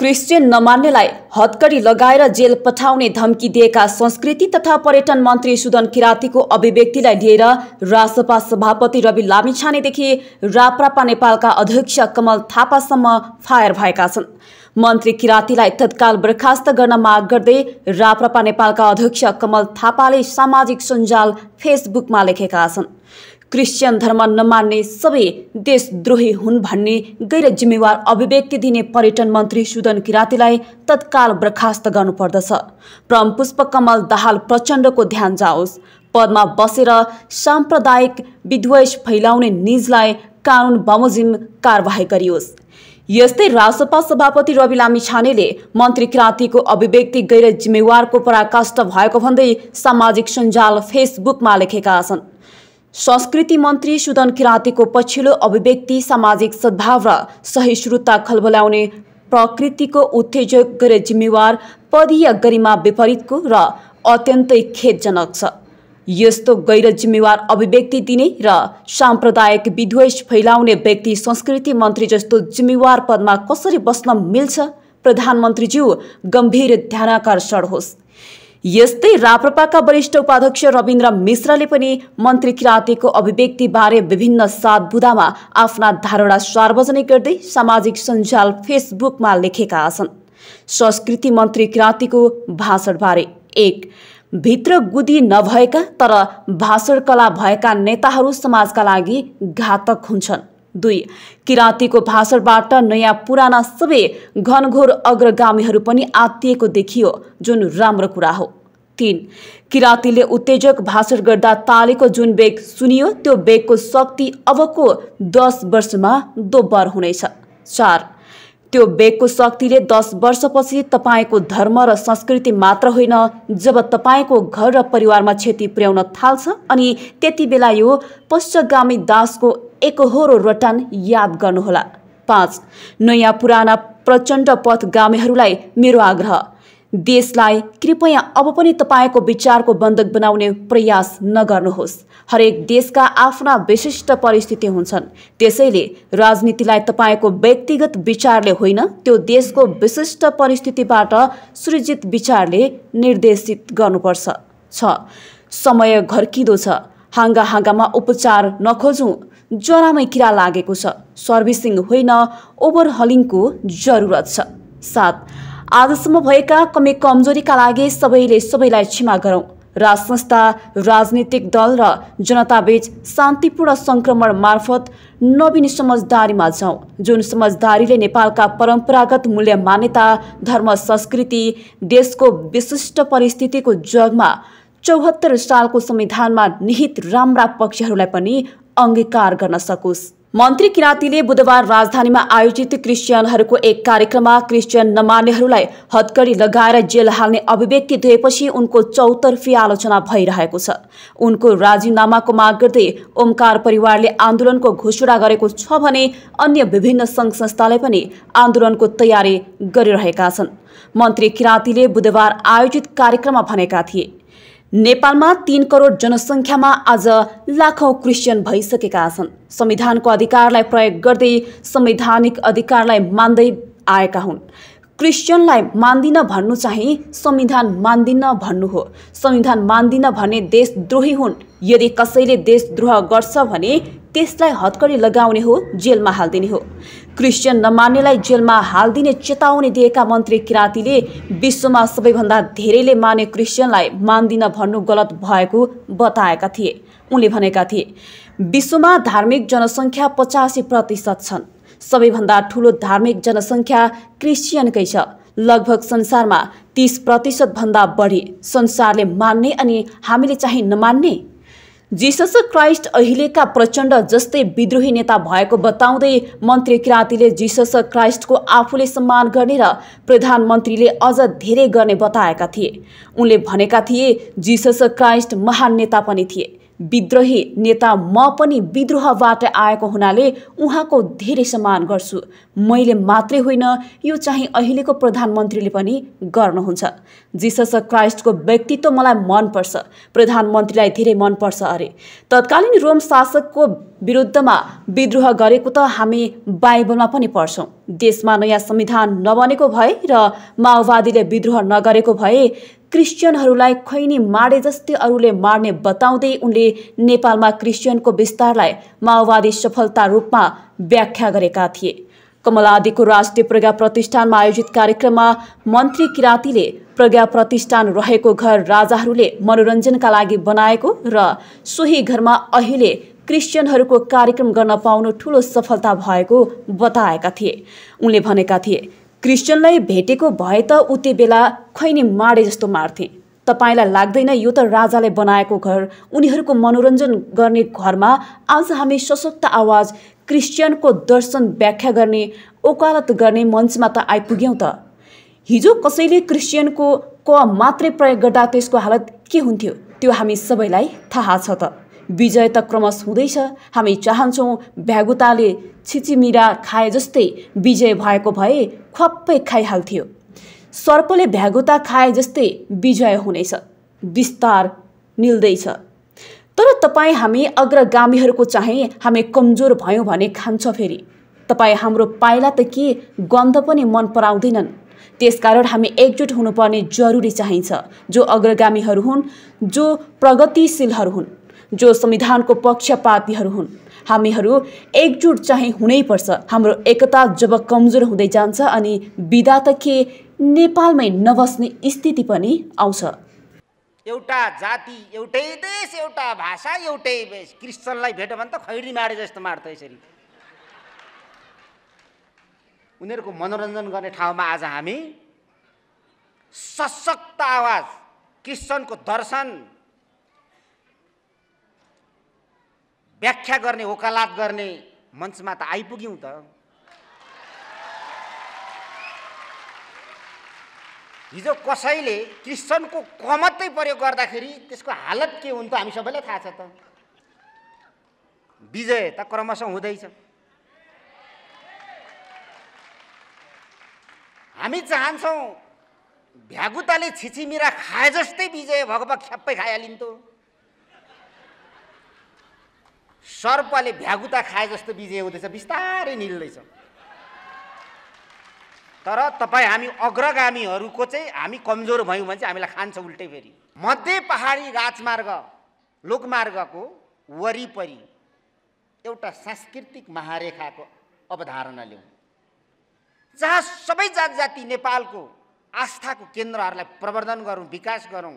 Christian नमान्नेलाई हत्कडी लगाएर jail पठाउने धम्की दिएका संस्कृति तथा पर्यटन मन्त्री सुदन किरातीको अभिव्यक्तिलाई लिएर रासपा सभापति रवि लामिछानेदेखि राप्रपा नेपालका अध्यक्ष कमल थापासम्म फायर भएका छन् मन्त्री किरातीलाई तत्काल बर्खास्त गर्न माग गर्दै राप्रपा नेपालका अध्यक्ष कमल थापाले सामाजिक सञ्जाल फेसबुकमा लेखेका छन् क्रिस्चियन धर्म नमान्ने सबै देशद्रोही हुन् भन्ने गैर जिम्मेवार अभिव्यक्ति दिने पर्यटन मन्त्री सुदन किरातीलाई तत्काल बर्खास्त गर्नुपर्दछ प्रम पुष्प कमल दाहाल प्रचण्डको ध्यान जाओस् पदमा बसेर साम्प्रदायिक विद्वेष फैलाउने निजलाई कानुन बमोजिम कारवाही गरियोस् यस्तै राजसपा सभापति रवि लामी छानेले मन्त्री क्रान्तिको अभिव्यक्ति गैर जिम्मेवारको पराकाष्ठ भएको भन्दै सामाजिक सञ्जाल फेसबुकमा लेखेका छन् संस्कृति मन्त्री सुदन किराँतीको पछिल्लो अभिव्यक्ति सामाजिक सद्भाव र सहिष्णुता खलबल्याउने प्रकृतिको उत्तेजक गरे जिम्मेवार पदीय गरिमा विपरीतको र अत्यन्तै खेदजनक छ यस्तो गैर जिम्मेवार अभिव्यक्ति दिने र साम्प्रदायिक विद्वेष फैलाउने व्यक्ति संस्कृति मन्त्री जस्तो जिम्मेवार पदमा कसरी बस्न मिल्छ प्रधानमन्त्रीज्यू गम्भीर ध्यानाकर्षण होस् यस्तै राप्रपाका वरिष्ठ उपाध्यक्ष रविन्द्र मिश्रले पनि मन्त्री किराँतीको अभिव्यक्तिबारे विभिन्न सातबुदामा आफ्ना धारणा सार्वजनिक गर्दै सामाजिक सञ्जाल फेसबुकमा लेखेका छन् संस्कृति मन्त्री किराँतीको भाषणबारे एक भित्र गुदी नभएका तर भाषण कला भएका नेताहरू समाजका लागि घातक हुन्छन् दुई किराँतीको भाषणबाट नयाँ पुराना सबै घनघोर अग्रगामीहरू पनि आत्तिएको देखियो जुन राम्रो कुरा हो तिन किराँतीले उत्तेजक भाषण गर्दा तालेको जुन बेग सुनियो त्यो बेगको शक्ति अबको दस वर्षमा दोब्बर हुनेछ चार त्यो बेगको शक्तिले दस वर्षपछि तपाईँको धर्म र संस्कृति मात्र होइन जब तपाईँको घर र परिवारमा क्षति पुर्याउन थाल्छ अनि त्यति बेला यो पश्चगामी दासको एकहोरो रटान याद गर्नुहोला पाँच नयाँ पुराना प्रचण्ड पथ पथगामीहरूलाई मेरो आग्रह देशलाई कृपया अब पनि तपाईँको विचारको बन्धक बनाउने प्रयास नगर्नुहोस् हरेक देशका आफ्ना विशिष्ट परिस्थिति हुन्छन् त्यसैले राजनीतिलाई तपाईँको व्यक्तिगत विचारले होइन त्यो देशको विशिष्ट परिस्थितिबाट सृजित विचारले निर्देशित गर्नुपर्छ छ समय घर्किँदो छ हाँगा हाँगामा उपचार नखोजौँ जरामै किरा लागेको छ सर्भिसिङ होइन ओभरहलिङको जरुरत छ सात आजसम्म भएका कमी कमजोरीका लागि सबैले सबैलाई क्षमा गरौँ राज संस्था राजनीतिक दल र जनताबीच शान्तिपूर्ण सङ्क्रमण मार्फत नवीन समझदारीमा जाउँ जुन समझदारीले नेपालका परम्परागत मूल्य मान्यता धर्म संस्कृति देशको विशिष्ट परिस्थितिको जगमा चौहत्तर सालको संविधानमा निहित राम्रा पक्षहरूलाई पनि अङ्गीकार गर्न सकोस् मन्त्री किराँतीले बुधबार राजधानीमा आयोजित क्रिस्चियनहरूको एक कार्यक्रममा क्रिस्चियन नमान्नेहरूलाई हत्कडी लगाएर जेल हाल्ने अभिव्यक्ति दिएपछि उनको चौतर्फी आलोचना भइरहेको छ उनको राजीनामाको माग गर्दै ओमकार परिवारले आन्दोलनको घोषणा गरेको छ भने अन्य विभिन्न सङ्घ संस्थाले पनि आन्दोलनको तयारी गरिरहेका छन् मन्त्री किराँतीले बुधबार आयोजित कार्यक्रममा भनेका थिए नेपालमा तीन करोड जनसङ्ख्यामा आज लाखौँ क्रिस्चियन भइसकेका छन् संविधानको अधिकारलाई प्रयोग गर्दै संवैधानिक अधिकारलाई मान्दै आएका हुन् क्रिस्चियनलाई मान्दिन भन्नु चाहिँ संविधान मान्दिन भन्नु हो संविधान मान्दिन भने देशद्रोही हुन् यदि कसैले देशद्रोह गर्छ भने त्यसलाई हत्करी लगाउने हो जेलमा हालिदिने हो क्रिस्चियन नमान्नेलाई जेलमा हालिदिने चेतावनी दिएका मन्त्री किराँतीले विश्वमा सबैभन्दा धेरैले माने क्रिस्चियनलाई मान्दिन भन्नु गलत भएको बताएका थिए उनले भनेका थिए विश्वमा धार्मिक जनसङ्ख्या पचासी प्रतिशत छन् सबैभन्दा ठुलो धार्मिक जनसङ्ख्या क्रिस्चियनकै छ लगभग संसारमा तिस प्रतिशतभन्दा बढी संसारले मान्ने अनि हामीले चाहिँ नमान्ने जिसस क्राइस्ट अहिलेका प्रचण्ड जस्तै विद्रोही नेता भएको बताउँदै मन्त्री किराँतीले जिसस क्राइस्टको आफूले सम्मान गर्ने र प्रधानमन्त्रीले अझ धेरै गर्ने बताएका थिए उनले भनेका थिए जिसस क्राइस्ट महान नेता पनि थिए विद्रोही नेता म पनि विद्रोहबाट आएको हुनाले उहाँको धेरै सम्मान गर्छु मैले मात्रै होइन यो चाहिँ अहिलेको प्रधानमन्त्रीले पनि गर्नुहुन्छ जिसस क्राइस्टको व्यक्तित्व मलाई मनपर्छ प्रधानमन्त्रीलाई धेरै मनपर्छ अरे तत्कालीन रोम शासकको विरुद्धमा विद्रोह गरेको त हामी बाइबलमा पनि पढ्छौँ देशमा नयाँ संविधान नबनेको भए र माओवादीले विद्रोह नगरेको भए क्रिस्चियनहरूलाई खैनी माडे जस्तै अरूले मार्ने बताउँदै उनले नेपालमा क्रिस्चियनको विस्तारलाई माओवादी सफलता रूपमा व्याख्या गरेका थिए कमलादीको राष्ट्रिय प्रज्ञा प्रतिष्ठानमा आयोजित कार्यक्रममा मन्त्री किराँतीले प्रज्ञा प्रतिष्ठान रहेको घर राजाहरूले मनोरञ्जनका लागि बनाएको र सोही घरमा अहिले क्रिस्चियनहरूको कार्यक्रम गर्न पाउनु ठुलो सफलता भएको बताएका थिए उनले भनेका थिए क्रिस्चियनलाई भेटेको भए त उति बेला खैनी माडे जस्तो मार्थे तपाईँलाई लाग्दैन यो त राजाले बनाएको घर उनीहरूको मनोरञ्जन गर्ने घरमा आज हामी सशक्त आवाज क्रिस्चियनको दर्शन व्याख्या गर्ने ओकालत गर्ने मञ्चमा त आइपुग्यौँ त हिजो कसैले क्रिस्चियनको क मात्रै प्रयोग गर्दा त्यसको हालत के हुन्थ्यो त्यो हामी सबैलाई थाहा छ त विजय त क्रमश हुँदैछ हामी चाहन्छौँ भ्यागुताले छिचिमिरा खाए जस्तै विजय भएको भए खप्पै खाइहाल्थ्यो सर्पले भ्यागुता खाए जस्तै विजय हुनेछ विस्तार निल्दैछ तर तपाईँ हामी अग्रगामीहरूको चाहिँ हामी कमजोर भयौँ भने खान्छ फेरि तपाईँ हाम्रो पाइला त के गन्ध पनि मन पराउँदैनन् त्यसकारण हामी एकजुट हुनुपर्ने जरुरी चाहिन्छ जो अग्रगामीहरू हुन् जो प्रगतिशीलहरू हुन् जो संविधानको पक्षपातीहरू हुन् हामीहरू एकजुट चाहिँ हुनैपर्छ हाम्रो एकता जब कमजोर हुँदै जान्छ अनि विधा त के नेपालमै नबस्ने स्थिति पनि आउँछ एउटा जाति एउटै देश एउटा भाषा एउटै क्रिस्चनलाई क्रिस्चियनलाई भेट्यो भने त खैरी मारे जस्तो मार्छ यसरी उनीहरूको मनोरञ्जन गर्ने ठाउँमा आज हामी सशक्त आवाज क्रिस्चियनको दर्शन व्याख्या गर्ने वकालात गर्ने मञ्चमा त आइपुग्यौँ त हिजो कसैले क्रिस्चियनको कमतै प्रयोग गर्दाखेरि त्यसको हालत के हुन्थ्यो हामी सबैलाई थाहा छ त विजय त क्रमशः हुँदैछ हामी चाहन्छौँ भ्यागुताले छिचिमिरा खाए जस्तै विजय भगवा ख्याप्पै खाइहालिन्थ्यो सर्पले भ्यागुता खाए जस्तो विजय हुँदैछ बिस्तारै निल्दैछ तर तपाईँ हामी अग्रगामीहरूको चाहिँ हामी कमजोर भयौँ भने चाहिँ हामीलाई खान्छ उल्टै फेरि मध्य पहाडी राजमार्ग लोकमार्गको वरिपरि एउटा सांस्कृतिक महारेखाको अवधारणा ल्याउँ जहाँ सबै जात जाति नेपालको आस्थाको केन्द्रहरूलाई प्रवर्धन गरौँ विकास गरौँ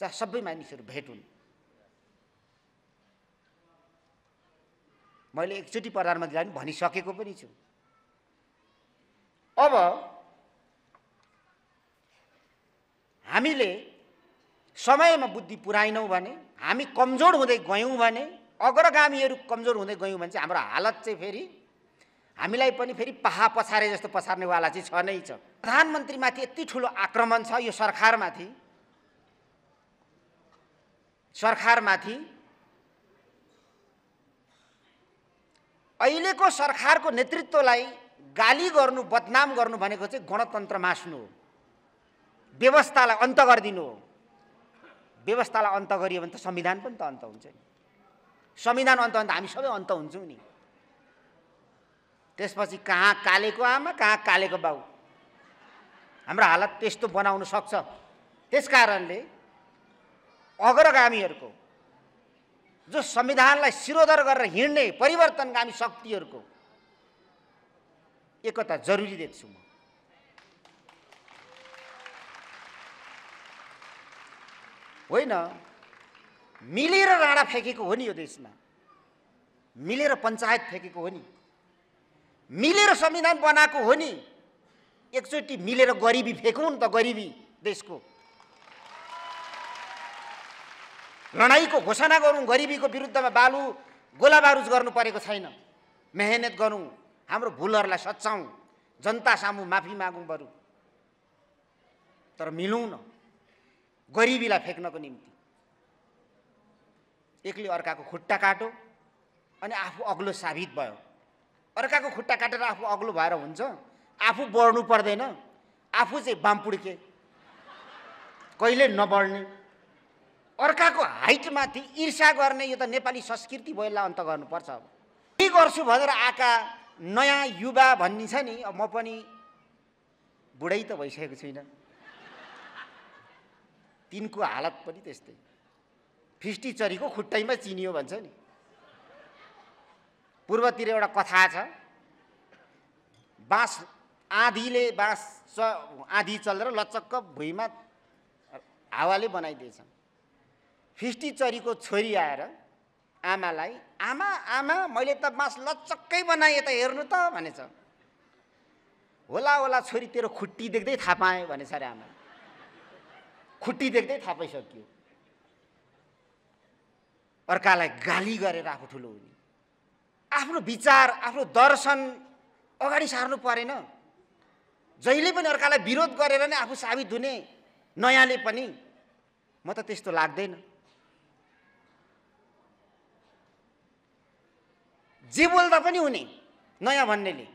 जहाँ सबै मानिसहरू भेट हुन् मैले एकचोटि प्रधानमन्त्रीलाई पनि भनिसकेको पनि छु अब हामीले समयमा बुद्धि पुऱ्याएनौँ भने हामी कमजोर हुँदै गयौँ भने अग्रगामीहरू कमजोर हुँदै गयौँ भने चाहिँ हाम्रो हालत चाहिँ फेरि हामीलाई पनि फेरि पहा पछारे जस्तो पछार्नेवाला चाहिँ छ नै छ प्रधानमन्त्रीमाथि यति ठुलो आक्रमण छ यो सरकारमाथि सरकारमाथि अहिलेको सरकारको नेतृत्वलाई गाली गर्नु बदनाम गर्नु भनेको चाहिँ गणतन्त्र मास्नु हो व्यवस्थालाई अन्त गरिदिनु हो व्यवस्थालाई अन्त गरियो भने त संविधान पनि त अन्त हुन्छ नि संविधान अन्त त हामी सबै अन्त हुन्छौँ नि त्यसपछि कहाँ कालेको आमा कहाँ कालेको बाउ हाम्रो हालत त्यस्तो बनाउन सक्छ त्यस कारणले अग्रगामीहरूको जो संविधानलाई सिरोधर गरेर हिँड्ने परिवर्तनगामी शक्तिहरूको एकता जरुरी देख्छु म होइन मिलेर राणा फ्याँकेको हो नि यो देशमा मिलेर पञ्चायत फ्याँकेको हो नि मिलेर संविधान बनाएको हो नि एकचोटि मिलेर गरिबी फ्याँकौँ नि त गरिबी देशको लडाइँको घोषणा गरौँ गरिबीको विरुद्धमा बालु गोलाबारुज बारुज गर्नु परेको छैन मेहनत गरौँ हाम्रो भुलहरूलाई सच्याउँ जनता सामु माफी मागौँ बरु तर मिलौँ न गरिबीलाई फ्याँक्नको निम्ति एक्लै अर्काको खुट्टा काटो अनि आफू अग्लो साबित भयो अर्काको खुट्टा काटेर आफू अग्लो भएर हुन्छ आफू बढ्नु पर्दैन आफू चाहिँ बामपुड्के कहिले नबढ्ने अर्काको हाइटमाथि ईर्षा गर्ने यो त नेपाली संस्कृति बोइललाई अन्त गर्नुपर्छ अब के गर्छु भनेर आका नयाँ युवा भनिन्छ नि म पनि बुढै त भइसकेको छुइनँ तिनको हालत पनि त्यस्तै चरीको खुट्टैमा चिनियो भन्छ नि पूर्वतिर एउटा कथा छ बाँस आँधीले बाँस च आँधी चलेर लचक्क भुइँमा हावाले बनाइदिएछन् चरीको छोरी आएर आमालाई आमा आमा मैले त बाँस लचक्कै बनाएँ त हेर्नु त भनेछ होला होला छोरी तेरो खुट्टी देख्दै थाहा पाएँ भनेछ अरे आमा खुट्टी देख्दै थाहा पाइसक्यो अर्कालाई गाली गरेर आफू ठुलो हुने आफ्नो विचार आफ्नो दर्शन अगाडि सार्नु परेन जहिले पनि अर्कालाई विरोध गरेर नै आफू साबित हुने नयाँले पनि म त त्यस्तो लाग्दैन जे बोल्दा पनि हुने नयाँ भन्नेले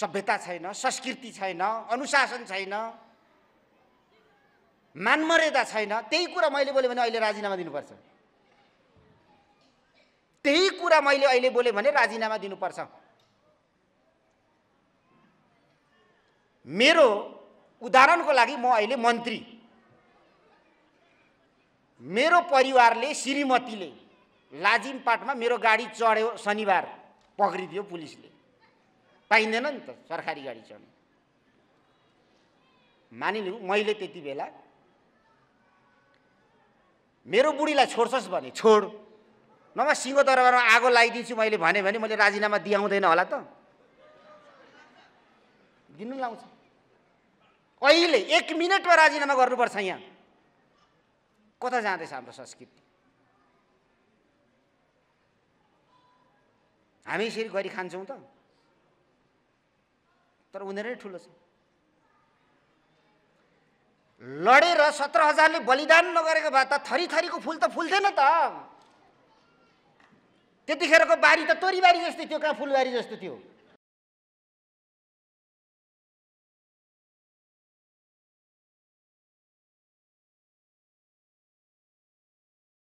सभ्यता छैन संस्कृति छैन अनुशासन छैन मानमर्यादा छैन त्यही कुरा मैले बोलेँ भने अहिले राजीनामा दिनुपर्छ त्यही कुरा मैले अहिले बोलेँ भने राजीनामा दिनुपर्छ मेरो उदाहरणको लागि म अहिले मन्त्री मेरो परिवारले श्रीमतीले लाजिमपाटमा मेरो गाडी चढ्यो शनिबार पक्रिदियो पुलिसले पाइँदैन नि त सरकारी गाडी चढ्नु मानिलिउँ मैले त्यति बेला मेरो बुढीलाई छोड्छस् भने छोड नभए सिङ्गो दरबारमा आगो लगाइदिन्छु मैले भने भने मैले राजीनामा दिउँदैन होला त दिनु लाउँछ अहिले एक मिनटमा राजीनामा गर्नुपर्छ यहाँ कता जाँदैछ हाम्रो संस्कृति हामी यसरी गरी खान्छौँ त तर उनीहरू नै ठुलो छ लडेर सत्र हजारले बलिदान नगरेको भए त थरी थरीको फुल त फुल्थेन त त्यतिखेरको बारी त तोरीबारी जस्तै थियो कहाँ फुलबारी जस्तो थियो